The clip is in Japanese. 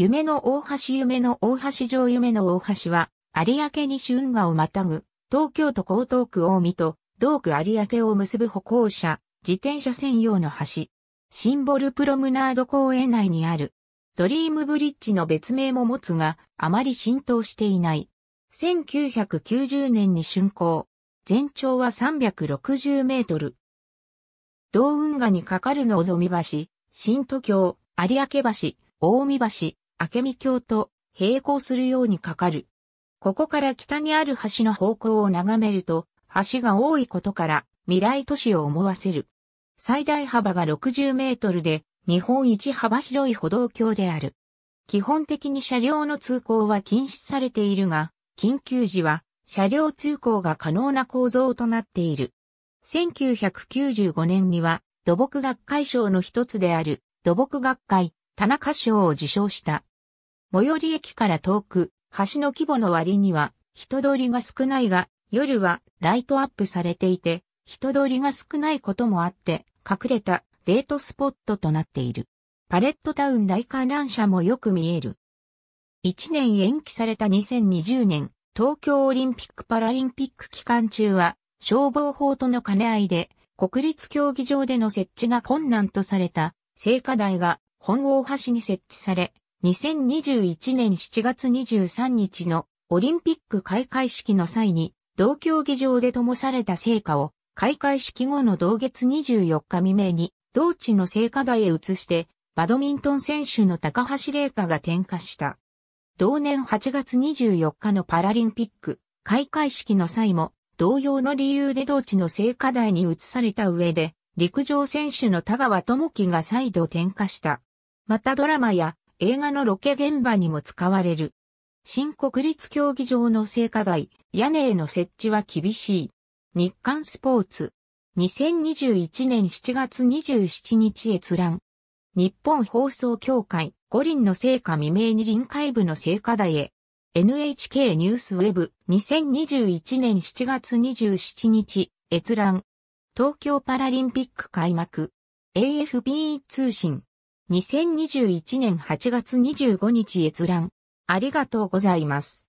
夢の大橋夢の大橋上夢の大橋は、有明西運河をまたぐ、東京都江東区大見と、同区有明を結ぶ歩行者、自転車専用の橋。シンボルプロムナード公園内にある。ドリームブリッジの別名も持つが、あまり浸透していない。1990年に竣工。全長は360メートル。道運河に架かるのぞみ橋、新都京、有明橋、大見橋、明美橋と並行するようにかかる。ここから北にある橋の方向を眺めると、橋が多いことから未来都市を思わせる。最大幅が60メートルで、日本一幅広い歩道橋である。基本的に車両の通行は禁止されているが、緊急時は車両通行が可能な構造となっている。1995年には土木学会賞の一つである土木学会田中賞を受賞した。最寄り駅から遠く、橋の規模の割には人通りが少ないが、夜はライトアップされていて、人通りが少ないこともあって、隠れたデートスポットとなっている。パレットタウン大観覧車もよく見える。1年延期された2020年、東京オリンピック・パラリンピック期間中は、消防法との兼ね合いで、国立競技場での設置が困難とされた、聖火台が本大橋に設置され、2021年7月23日のオリンピック開会式の際に、同競技場で灯された聖火を、開会式後の同月24日未明に、同地の聖火台へ移して、バドミントン選手の高橋玲香が点火した。同年8月24日のパラリンピック開会式の際も、同様の理由で同地の聖火台に移された上で、陸上選手の田川智樹が再度点火した。またドラマや映画のロケ現場にも使われる。新国立競技場の聖火台、屋根への設置は厳しい。日刊スポーツ。2021年7月27日閲覧。日本放送協会五輪の聖火未明に臨海部の聖火台へ。NHK ニュースウェブ2021年7月27日閲覧。東京パラリンピック開幕。AFP 通信。2021年8月25日閲覧。ありがとうございます。